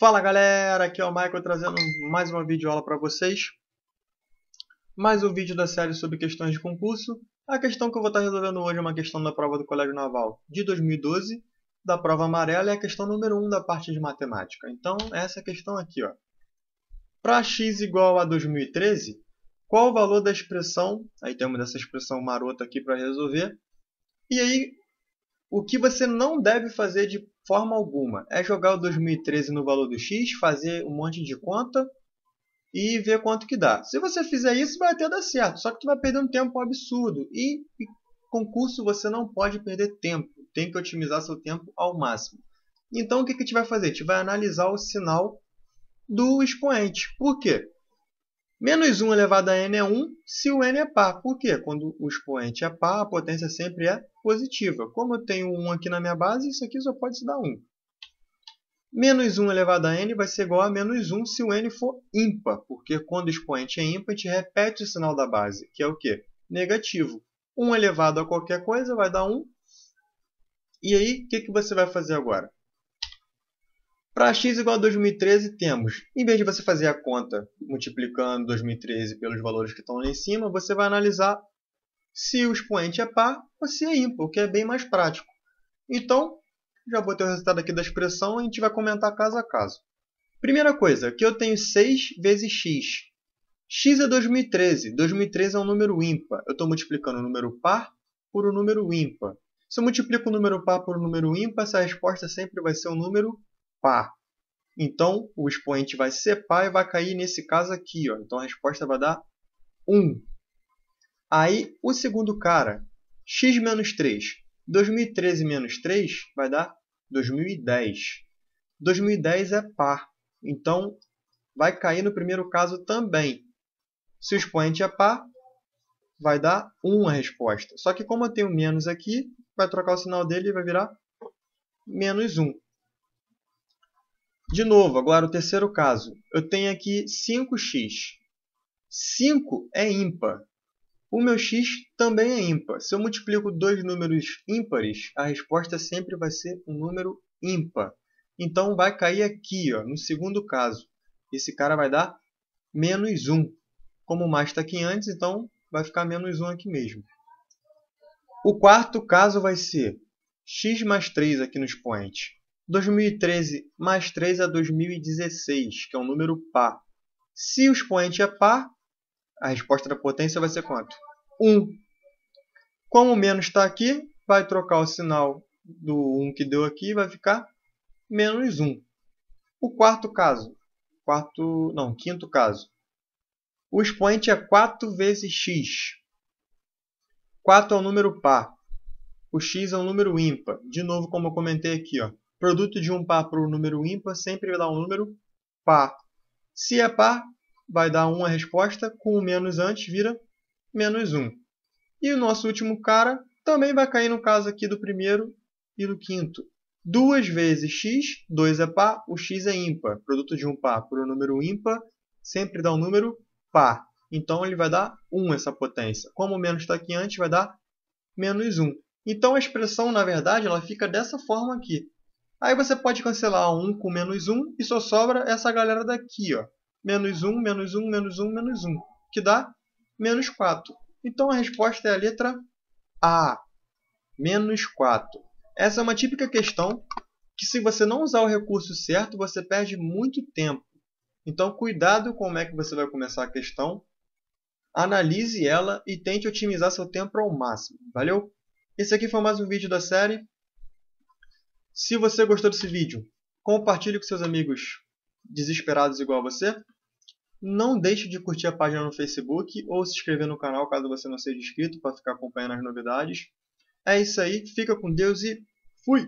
Fala galera, aqui é o Michael trazendo mais uma videoaula para vocês. Mais um vídeo da série sobre questões de concurso. A questão que eu vou estar tá resolvendo hoje é uma questão da prova do Colégio Naval de 2012, da prova amarela, é a questão número 1 da parte de matemática. Então, essa é questão aqui, ó. Para x igual a 2013, qual o valor da expressão, aí temos essa expressão marota aqui para resolver, e aí o que você não deve fazer de forma alguma. É jogar o 2013 no valor do X, fazer um monte de conta e ver quanto que dá. Se você fizer isso, vai até dar certo, só que você vai perder é um tempo absurdo. E concurso você não pode perder tempo, tem que otimizar seu tempo ao máximo. Então o que, que a gente vai fazer? A gente vai analisar o sinal do expoente. Por quê? Menos 1 elevado a n é 1 se o n é par. Por quê? Quando o expoente é par, a potência sempre é positiva. Como eu tenho 1 aqui na minha base, isso aqui só pode se dar 1. Menos 1 elevado a n vai ser igual a menos 1 se o n for ímpar, porque quando o expoente é ímpar, a gente repete o sinal da base, que é o quê? Negativo. 1 elevado a qualquer coisa vai dar 1. E aí, o que, que você vai fazer agora? Para x igual a 2013, temos, em vez de você fazer a conta multiplicando 2013 pelos valores que estão lá em cima, você vai analisar se o expoente é par ou se é ímpar, o que é bem mais prático. Então, já botei o resultado aqui da expressão e a gente vai comentar caso a caso. Primeira coisa, aqui eu tenho 6 vezes x. x é 2013, 2013 é um número ímpar. Eu estou multiplicando o número par por um número ímpar. Se eu multiplico o número par por um número ímpar, essa resposta sempre vai ser um número pá. Então, o expoente vai ser par e vai cair nesse caso aqui. Ó. Então, a resposta vai dar 1. Aí, o segundo cara, x menos 3. 2013 menos 3 vai dar 2010. 2010 é par, então vai cair no primeiro caso também. Se o expoente é par, vai dar 1 a resposta. Só que como eu tenho menos aqui, vai trocar o sinal dele e vai virar menos 1. De novo, agora o terceiro caso. Eu tenho aqui 5x. 5 é ímpar. O meu x também é ímpar. Se eu multiplico dois números ímpares, a resposta sempre vai ser um número ímpar. Então vai cair aqui, ó, no segundo caso. Esse cara vai dar menos 1. Como o mais está aqui antes, então vai ficar menos 1 aqui mesmo. O quarto caso vai ser x mais 3 aqui no expoente 2013 mais 3 a 2016, que é um número par. Se o expoente é par, a resposta da potência vai ser quanto? 1. Como o menos está aqui, vai trocar o sinal do 1 que deu aqui e vai ficar menos 1. O quarto caso, quarto, não, quinto caso. O expoente é 4 vezes x. 4 é um número par. O x é um número ímpar. De novo, como eu comentei aqui, ó, Produto de um par para o número ímpar sempre vai dar um número par. Se é par, vai dar uma resposta, com o menos antes vira menos 1. E o nosso último cara também vai cair no caso aqui do primeiro e do quinto. 2 vezes x, 2 é par, o x é ímpar. Produto de um par por um número ímpar sempre dá um número par. Então ele vai dar 1 essa potência. Como o menos está aqui antes, vai dar menos 1. Então a expressão, na verdade, ela fica dessa forma aqui. Aí você pode cancelar um com menos um e só sobra essa galera daqui, ó. Menos um, menos um, menos um, menos um, que dá menos 4. Então a resposta é a letra A, menos 4. Essa é uma típica questão que se você não usar o recurso certo, você perde muito tempo. Então cuidado como é que você vai começar a questão, analise ela e tente otimizar seu tempo ao máximo. Valeu? Esse aqui foi mais um vídeo da série. Se você gostou desse vídeo, compartilhe com seus amigos desesperados igual a você. Não deixe de curtir a página no Facebook ou se inscrever no canal caso você não seja inscrito para ficar acompanhando as novidades. É isso aí, fica com Deus e fui!